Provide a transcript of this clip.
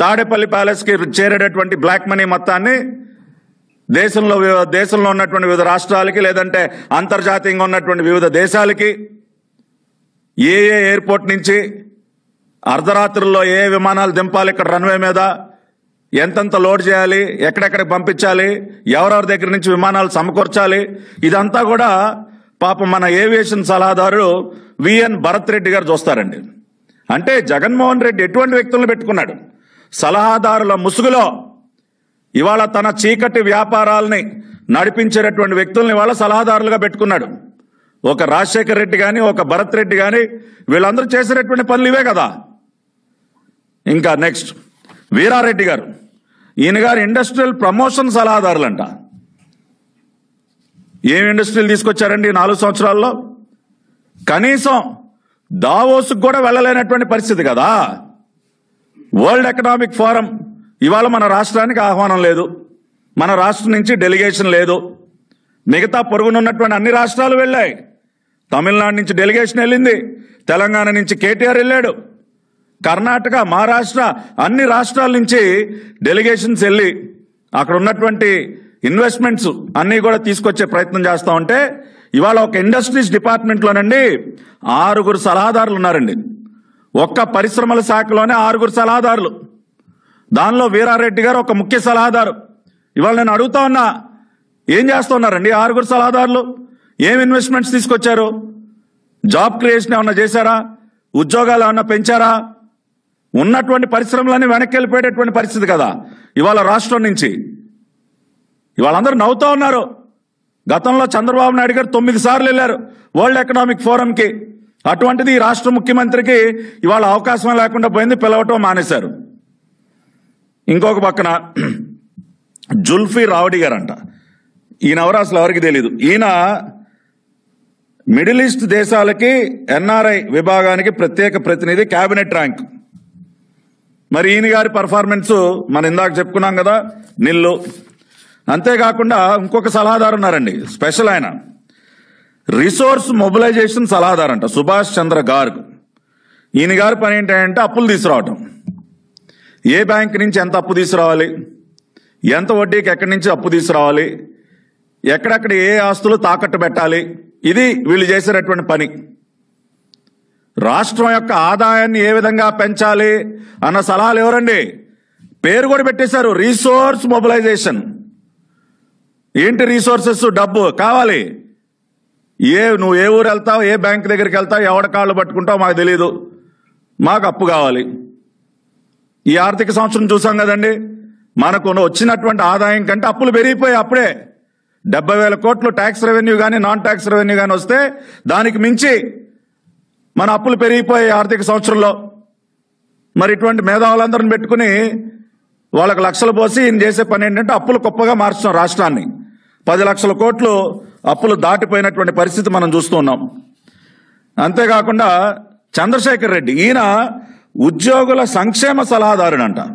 Tadepalli palace కి చేరేటటువంటి black money మొత్తాన్ని దేశంలో దేశంలో ఉన్నటువంటి వివిధ రాష్ట్రాలకి లేదంటే అంతర్జాతీయంగా ఉన్నటువంటి వివిధ దేశాలకి ఏ ఏ ఎయిర్పోర్ట్ నుంచి అర్ధరాత్రుల్లో ఏ విమానాలు దింపాలి ఇక్కడ రన్వే మీద ఎంతెంత లోడ్ చేయాలి ఎక్కడెక్కడికి పంపించాలి ఎవరెవరి దగ్గర నుంచి విమానాలు సమకూర్చాలి ఇదంతా కూడా పాపం మన ఏవియేషన్ సలహాదారు విఎన్ భరత్ రెడ్డి గారు చూస్తారండి అంటే జగన్మోహన్ రెడ్డి ఎటువంటి వ్యక్తులను పెట్టుకున్నాడు సలహాదారుల ముసుగులో ఇవాళ తన చీకటి వ్యాపారాలని నడిపించేటటువంటి వ్యక్తులను ఇవాళ సలహాదారులుగా పెట్టుకున్నాడు ఒక రాజశేఖర్ రెడ్డి కానీ ఒక భరత్ రెడ్డి కానీ వీళ్ళందరూ చేసేటటువంటి పనులు ఇవే కదా ఇంకా నెక్స్ట్ వీరారెడ్డి గారు ఈయన గారు ఇండస్ట్రియల్ ప్రమోషన్ సలహాదారులంట ఏం ఇండస్ట్రీలు తీసుకొచ్చారండి నాలుగు సంవత్సరాల్లో కనీసం దావోసుకు కూడా వెళ్ళలేనటువంటి పరిస్థితి కదా వరల్డ్ ఎకనామిక్ ఫోరం ఇవాళ మన రాష్ట్రానికి ఆహ్వానం లేదు మన రాష్ట్రం నుంచి డెలిగేషన్ లేదు మిగతా పొరుగునున్నటువంటి అన్ని రాష్ట్రాలు వెళ్ళాయి తమిళనాడు నుంచి డెలిగేషన్ వెళ్ళింది తెలంగాణ నుంచి కేటీఆర్ వెళ్ళాడు కర్ణాటక మహారాష్ట్ర అన్ని రాష్ట్రాల నుంచి డెలిగేషన్స్ వెళ్ళి అక్కడ ఉన్నటువంటి ఇన్వెస్ట్మెంట్స్ అన్నీ కూడా తీసుకొచ్చే ప్రయత్నం చేస్తూ ఉంటే ఇవాళ ఒక ఇండస్ట్రీస్ డిపార్ట్మెంట్లోనండి ఆరుగురు సలహాదారులు ఉన్నారండి ఒక్క పరిశ్రమల శాఖలోనే ఆరుగురు సలహాదారులు దానిలో వీరారెడ్డి గారు ఒక ముఖ్య సలహాదారు ఇవాళ నేను అడుగుతా ఉన్నా ఏం చేస్తున్నారండి ఆరుగురు సలహాదారులు ఏం ఇన్వెస్ట్మెంట్స్ తీసుకొచ్చారు జాబ్ క్రియేషన్ ఏమన్నా చేశారా ఉద్యోగాలు ఏమన్నా పెంచారా ఉన్నటువంటి పరిశ్రమలన్నీ వెనక్కి వెళ్ళిపోయేటటువంటి పరిస్థితి కదా ఇవాళ రాష్ట్రం నుంచి ఇవాళందరూ నవ్వుతా ఉన్నారు గతంలో చంద్రబాబు నాయుడు గారు తొమ్మిది సార్లు వెళ్ళారు వరల్డ్ ఎకనామిక్ ఫోరంకి అటువంటిది రాష్ట్ర ముఖ్యమంత్రికి ఇవాళ అవకాశం లేకుండా పోయింది పిలవటం మానేశారు ఇంకొక పక్కన జుల్ఫీ రావడి గారంట ఈయన ఎవరు అసలు ఎవరికి తెలియదు ఈయన మిడిల్ ఈస్ట్ దేశాలకి ఎన్ఆర్ఐ విభాగానికి ప్రత్యేక ప్రతినిధి కేబినెట్ ర్యాంక్ మరి ఈయన గారి పర్ఫార్మెన్స్ మనం ఇందాక చెప్పుకున్నాం కదా నిల్లు అంతేకాకుండా ఇంకొక సలహాదారు ఉన్నారండి స్పెషల్ ఆయన రిసోర్స్ మొబిలైజేషన్ సలహాదారు అంట సుభాష్ చంద్ర గార్గ్ ఈయన గారి పని ఏంటంటే అప్పులు తీసుకురావటం ఏ బ్యాంక్ నుంచి ఎంత అప్పు తీసుకురావాలి ఎంత వడ్డీకి ఎక్కడి నుంచి అప్పు తీసుకురావాలి ఎక్కడెక్కడ ఏ ఆస్తులు తాకట్టు పెట్టాలి ఇది వీళ్ళు చేసేటటువంటి పని రాష్ట్రం యొక్క ఆదాయాన్ని ఏ విధంగా పెంచాలి అన్న సలహాలు ఎవరండి పేరు కూడా పెట్టేశారు రీసోర్స్ మొబిలైజేషన్ ఏంటి రీసోర్సెస్ డబ్బు కావాలి ఏ నువ్వు ఏ ఊరు వెళ్తావు ఏ బ్యాంక్ దగ్గరికి వెళ్తావు ఎవడ కాళ్ళు పట్టుకుంటావు మాకు తెలియదు మాకు అప్పు కావాలి ఈ ఆర్థిక సంవత్సరం చూసాం కదండి మనకు వచ్చినటువంటి ఆదాయం కంటే అప్పులు పెరిగిపోయి అప్పుడే డెబ్బై వేల కోట్లు ట్యాక్స్ రెవెన్యూ కానీ నాన్ ట్యాక్స్ రెవెన్యూ కానీ వస్తే దానికి మించి మన అప్పులు పెరిగిపోయాయి ఆర్థిక సంవత్సరంలో మరి ఇటువంటి మేధావులందరిని పెట్టుకుని వాళ్ళకి లక్షలు పోసి ఈయన చేసే పని ఏంటంటే అప్పులు గొప్పగా మార్చడం రాష్ట్రాన్ని పది లక్షల కోట్లు అప్పులు దాటిపోయినటువంటి పరిస్థితి మనం చూస్తున్నాం అంతేకాకుండా చంద్రశేఖర్ రెడ్డి ఈయన ఉద్యోగుల సంక్షేమ సలహాదారుడంట